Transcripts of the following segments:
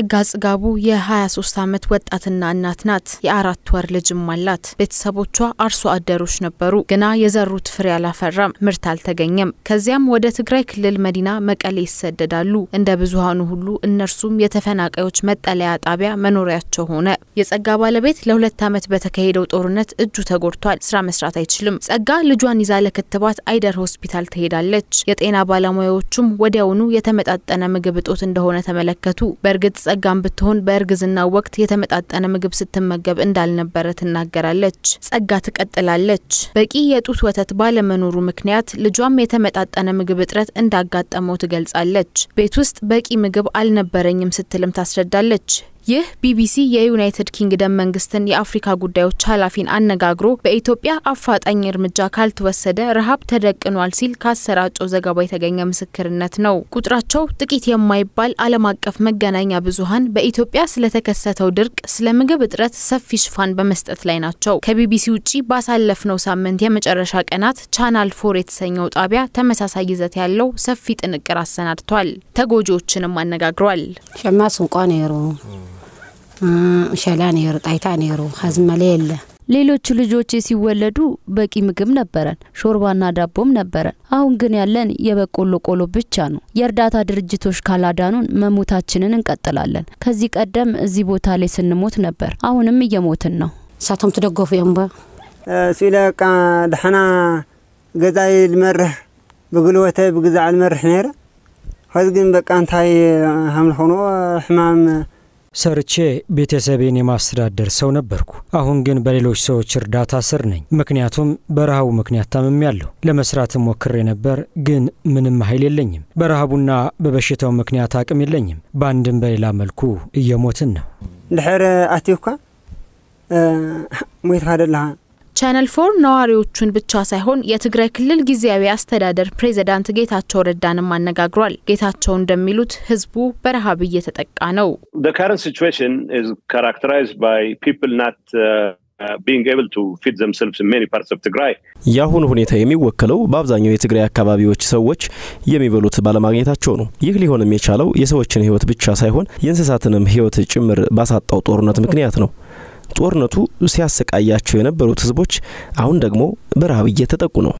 ጸጋ ጽጋቡ የ23 ዓመት ወጣትና እናት ናት። የአራት ወር ልጅም አላት። ቤተሰቦቿ አርሶ አደሮች ነበሩ፣ ግና የዘሩት ፍሬ አላፈራም፣ ምርት አልተገኘም። ከዚያም ወደ ትግራይ ክልል መዲና መቀሌ ይሰደዳሉ። እንደ ብዙሃኑ ሁሉ እነርሱም የተፈናቃዮች መጠለያ ጣቢያ መኖሪያቸው ሆነ። የጸጋ ባለቤት ለሁለት ዓመት በተካሄደው ጦርነት እጁ ተጎድቷል። ስራ መስራት አይችልም። ጸጋ ልጇን ይዛ ለክትባት አይደር ሆስፒታል ትሄዳለች። የጤና ባለሙያዎቹም ወዲያውኑ የተመጣጠነ ምግብ እጦት እንደሆነ ተመለከቱ። በእርግጥ ጸጋም ብትሆን በእርግዝና ወቅት የተመጣጠነ ምግብ ስትመገብ እንዳልነበረ ትናገራለች። ጸጋ ትቀጥላለች። በቂ የጡት ወተት ባለመኖሩ ምክንያት ልጇም የተመጣጠነ ምግብ እጥረት እንዳጋጠመው ትገልጻለች። ቤት ውስጥ በቂ ምግብ አልነበረኝም ስትልም ታስረዳለች። ይህ ቢቢሲ የዩናይትድ ኪንግደም መንግስትን የአፍሪካ ጉዳዮች ኃላፊን አነጋግሮ በኢትዮጵያ አፋጣኝ እርምጃ ካልተወሰደ ረሃብ ተደቅኗል ሲል ካሰራጨው ዘገባ የተገኘ ምስክርነት ነው። ቁጥራቸው ጥቂት የማይባል ዓለም አቀፍ መገናኛ ብዙኃን በኢትዮጵያ ስለተከሰተው ድርቅ፣ ስለ ምግብ እጥረት ሰፊ ሽፋን በመስጠት ላይ ናቸው። ከቢቢሲ ውጪ ባሳለፍነው ሳምንት የመጨረሻ ቀናት ቻናል ፎር የተሰኘው ጣቢያ ተመሳሳይ ይዘት ያለው ሰፊ ጥንቅር አሰናድቷል። ተጎጂዎችንም አነጋግሯል። ሸማ ነሩ ሸላ ነይሩ ጣይታ ነይሩ ሀዝመሌ የለ ሌሎቹ ልጆች ሲወለዱ በቂ ምግብ ነበረን፣ ሾርባና ዳቦም ነበረን። አሁን ግን ያለን የበቆሎ ቆሎ ብቻ ነው። የእርዳታ ድርጅቶች ካላዳኑን መሞታችንን እንቀጥላለን። ከዚህ ቀደም እዚህ ቦታ ላይ ስንሞት ነበር፣ አሁንም እየሞትን ነው። ሳቶም ትደጎፉ እዮም ሲለቃ ድሓና ገዛይ ልመርሕ ብግልወተይ ብግዛዕ ልመርሕ ነይረ ሕዚ ግን በቃ እንታይ ከምልኾኖ ሕማም ሰርቼ ቤተሰቤን የማስተዳደር ሰው ነበርኩ። አሁን ግን በሌሎች ሰዎች እርዳታ ስር ነኝ። ምክንያቱም በረሃቡ ምክንያት ታምሜያለሁ። ለመስራት ሞክሬ ነበር፣ ግን ምንም ኃይል የለኝም። በረሃቡና በበሽታው ምክንያት አቅም የለኝም። በአንድም በሌላ መልኩ እየሞትን ነው። ድሕር ኣትዩካ ሞትካ ደለኻ ቻነል ፎር ነዋሪዎቹን ብቻ ሳይሆን የትግራይ ክልል ጊዜያዊ አስተዳደር ፕሬዝዳንት ጌታቸው ረዳንም አነጋግሯል። ጌታቸው እንደሚሉት ህዝቡ በረሃብ እየተጠቃ ነው። uh, የአሁኑ ሁኔታ የሚወከለው በአብዛኛው የትግራይ አካባቢዎች ሰዎች የሚበሉት ባለማግኘታቸው ነው። ይህ ሊሆንም የቻለው የሰዎችን ህይወት ብቻ ሳይሆን የእንስሳትንም ህይወት ጭምር ባሳጣው ጦርነት ምክንያት ነው። ጦርነቱ ሲያሰቃያቸው የነበሩት ህዝቦች አሁን ደግሞ በረሃብ እየተጠቁ ነው።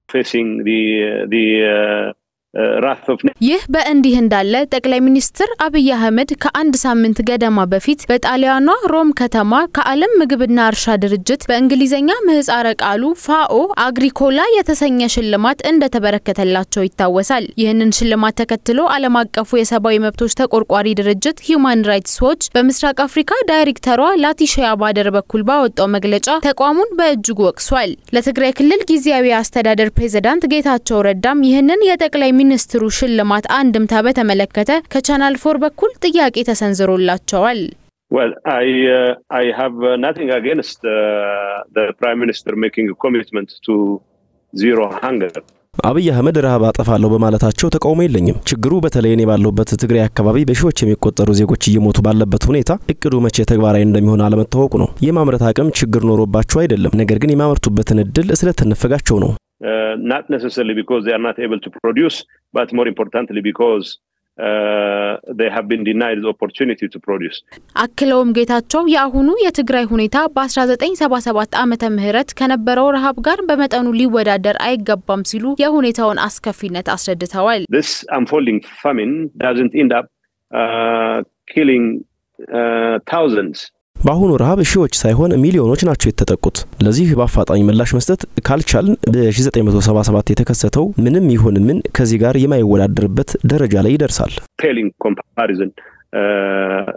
ይህ በእንዲህ እንዳለ ጠቅላይ ሚኒስትር አብይ አህመድ ከአንድ ሳምንት ገደማ በፊት በጣሊያኗ ሮም ከተማ ከዓለም ምግብና እርሻ ድርጅት በእንግሊዝኛ ምህጻረ ቃሉ ፋኦ አግሪኮላ የተሰኘ ሽልማት እንደተበረከተላቸው ይታወሳል። ይህንን ሽልማት ተከትሎ ዓለም አቀፉ የሰብአዊ መብቶች ተቆርቋሪ ድርጅት ሂዩማን ራይትስ ዎች በምስራቅ አፍሪካ ዳይሬክተሯ ላቲሻያ ባደር በኩል ባወጣው መግለጫ ተቋሙን በእጅጉ ወቅሷል። ለትግራይ ክልል ጊዜያዊ አስተዳደር ፕሬዝዳንት ጌታቸው ረዳም ይህንን የጠቅላይ የሚኒስትሩ ሽልማት አንድምታ በተመለከተ ከቻናል ፎር በኩል ጥያቄ ተሰንዝሮላቸዋል። uh, uh, uh, አብይ አህመድ ረሃብ አጠፋለሁ በማለታቸው ተቃውሞ የለኝም። ችግሩ በተለይ እኔ ባለሁበት ትግራይ አካባቢ በሺዎች የሚቆጠሩ ዜጎች እየሞቱ ባለበት ሁኔታ እቅዱ መቼ ተግባራዊ እንደሚሆን አለመታወቁ ነው። የማምረት አቅም ችግር ኖሮባቸው አይደለም፣ ነገር ግን የማምርቱበትን እድል ስለተነፈጋቸው ነው። uh, not necessarily because they are not able to produce, but more importantly because uh, አክለውም ጌታቸው የአሁኑ የትግራይ ሁኔታ በ1977 ዓመተ ምህረት ከነበረው ረሃብ ጋር በመጠኑ ሊወዳደር አይገባም ሲሉ የሁኔታውን አስከፊነት አስረድተዋል። ኪሊንግ ታውዘንድስ በአሁኑ ረሃብ ሺዎች ሳይሆን ሚሊዮኖች ናቸው የተጠቁት። ለዚህ በአፋጣኝ ምላሽ መስጠት ካልቻልን በ1977 የተከሰተው ምንም ይሁን ምን ከዚህ ጋር የማይወዳደርበት ደረጃ ላይ ይደርሳል። uh,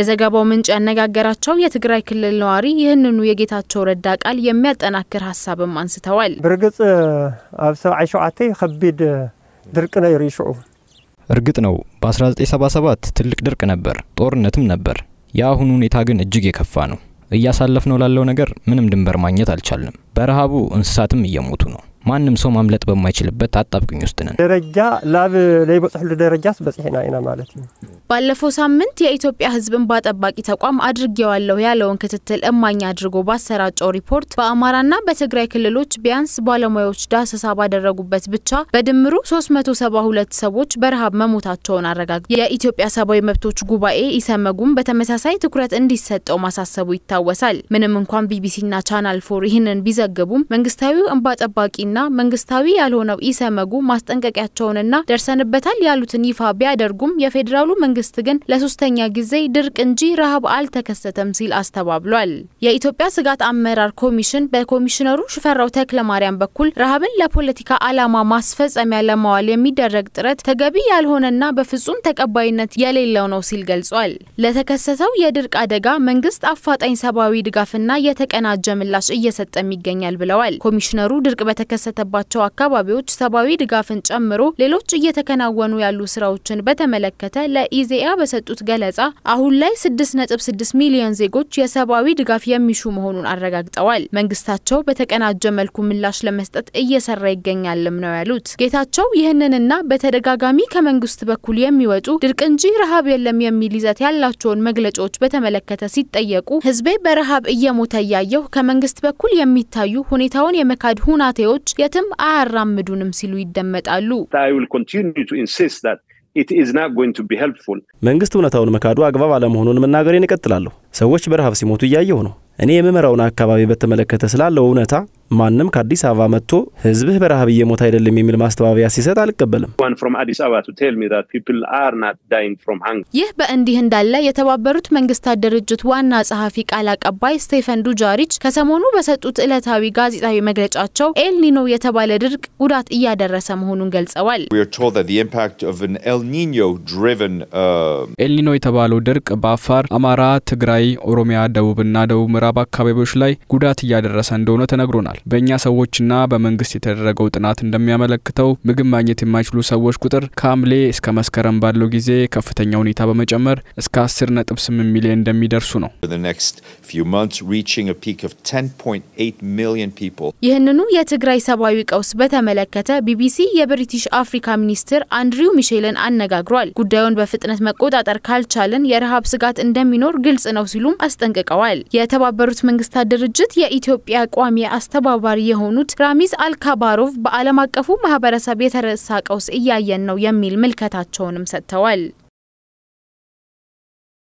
የዘገባው ምንጭ ያነጋገራቸው የትግራይ ክልል ነዋሪ ይህንኑ የጌታቸው ረዳ ቃል የሚያጠናክር ሀሳብም አንስተዋል። ብርግጽ uh, ኣብ ሰብዓይ ሸውዓተ ከቢድ uh, ድርቅ ነይሩ ይሽዑ እርግጥ ነው በ1977 ትልቅ ድርቅ ነበር፣ ጦርነትም ነበር። የአሁኑ ሁኔታ ግን እጅግ የከፋ ነው። እያሳለፍነው ላለው ነገር ምንም ድንበር ማግኘት አልቻልንም። በረሃቡ እንስሳትም እየሞቱ ነው። ማንም ሰው ማምለጥ በማይችልበት አጣብቅኝ ውስጥ ነን። ደረጃ ላብ ለይበፅሕሉ ደረጃ ስበጽሕና ኢና ማለት እዩ። ባለፈው ሳምንት የኢትዮጵያ ሕዝብ በአጠባቂ ተቋም አድርጌዋለሁ ያለውን ክትትል እማኝ አድርጎ ባሰራጨው ሪፖርት በአማራና በትግራይ ክልሎች ቢያንስ ባለሙያዎች ዳሰሳ ባደረጉበት ብቻ በድምሩ 372 ሰዎች በረሃብ መሞታቸውን አረጋግ የኢትዮጵያ ሰብአዊ መብቶች ጉባኤ ኢሰመጉም በተመሳሳይ ትኩረት እንዲሰጠው ማሳሰቡ ይታወሳል። ምንም እንኳን ቢቢሲና ቻናል ፎር ይህንን ቢዘግቡም መንግስታዊው እንባ ጠባቂ እና መንግስታዊ ያልሆነው ኢሰመጉ ማስጠንቀቂያቸውንና ደርሰንበታል ያሉትን ይፋ ቢያደርጉም የፌዴራሉ መንግስት ግን ለሶስተኛ ጊዜ ድርቅ እንጂ ረሃብ አልተከሰተም ሲል አስተባብሏል። የኢትዮጵያ ስጋት አመራር ኮሚሽን በኮሚሽነሩ ሽፈራው ማርያም በኩል ረሃብን ለፖለቲካ ዓላማ ማስፈጸሚያ ለማዋል የሚደረግ ጥረት ተገቢ ያልሆነና በፍጹም ተቀባይነት የሌለው ነው ሲል ገልጿል። ለተከሰተው የድርቅ አደጋ መንግስት አፋጣኝ ሰብአዊ ድጋፍና የተቀናጀ ምላሽ እየሰጠም ይገኛል ብለዋል። ኮሚሽነሩ ድርቅ በተከሰ በተከሰተባቸው አካባቢዎች ሰብአዊ ድጋፍን ጨምሮ ሌሎች እየተከናወኑ ያሉ ስራዎችን በተመለከተ ለኢዜአ በሰጡት ገለጻ አሁን ላይ 6.6 ሚሊዮን ዜጎች የሰብአዊ ድጋፍ የሚሹ መሆኑን አረጋግጠዋል። መንግስታቸው በተቀናጀ መልኩ ምላሽ ለመስጠት እየሰራ ይገኛልም ነው ያሉት። ጌታቸው ይህንንና በተደጋጋሚ ከመንግስት በኩል የሚወጡ ድርቅ እንጂ ረሃብ የለም የሚል ይዘት ያላቸውን መግለጫዎች በተመለከተ ሲጠየቁ ህዝቤ በረሃብ እየሞተ እያየሁ ከመንግስት በኩል የሚታዩ ሁኔታውን የመካድ ሁናቴዎች የትም አያራምዱንም ሲሉ ይደመጣሉ። መንግስት እውነታውን መካዱ አግባብ አለመሆኑን መናገሬን እቀጥላለሁ። ሰዎች በረሃብ ሲሞቱ እያየሁ ነው። እኔ የምመራውን አካባቢ በተመለከተ ስላለው እውነታ ማንም ከአዲስ አበባ መጥቶ ህዝብህ በረሃብ እየሞት አይደለም የሚል ማስተባበያ ሲሰጥ አልቀበልም። ይህ በእንዲህ እንዳለ የተባበሩት መንግስታት ድርጅት ዋና ጸሐፊ ቃል አቀባይ ስቴፈን ዱጃሪች ከሰሞኑ በሰጡት ዕለታዊ ጋዜጣዊ መግለጫቸው ኤልኒኖ የተባለ ድርቅ ጉዳት እያደረሰ መሆኑን ገልጸዋል። uh, ኤልኒኖ የተባለው ድርቅ በአፋር፣ አማራ፣ ትግራይ፣ ኦሮሚያ፣ ደቡብና ደቡብ ምዕራብ አካባቢዎች ላይ ጉዳት እያደረሰ እንደሆነ ተነግሮናል። ይሆናል። በእኛ ሰዎችና በመንግስት የተደረገው ጥናት እንደሚያመለክተው ምግብ ማግኘት የማይችሉ ሰዎች ቁጥር ከሐምሌ እስከ መስከረም ባለው ጊዜ ከፍተኛ ሁኔታ በመጨመር እስከ 10.8 ሚሊዮን እንደሚደርሱ ነው። ይህንኑ የትግራይ ሰብአዊ ቀውስ በተመለከተ ቢቢሲ የብሪቲሽ አፍሪካ ሚኒስትር አንድሪው ሚሼልን አነጋግሯል። ጉዳዩን በፍጥነት መቆጣጠር ካልቻልን የረሃብ ስጋት እንደሚኖር ግልጽ ነው ሲሉም አስጠንቅቀዋል። የተባበሩት መንግስታት ድርጅት የኢትዮጵያ ቋሚ አስተባ አስተባባሪ የሆኑት ራሚዝ አልካባሮቭ በዓለም አቀፉ ማህበረሰብ የተረሳ ቀውስ እያየን ነው የሚል ምልከታቸውንም ሰጥተዋል።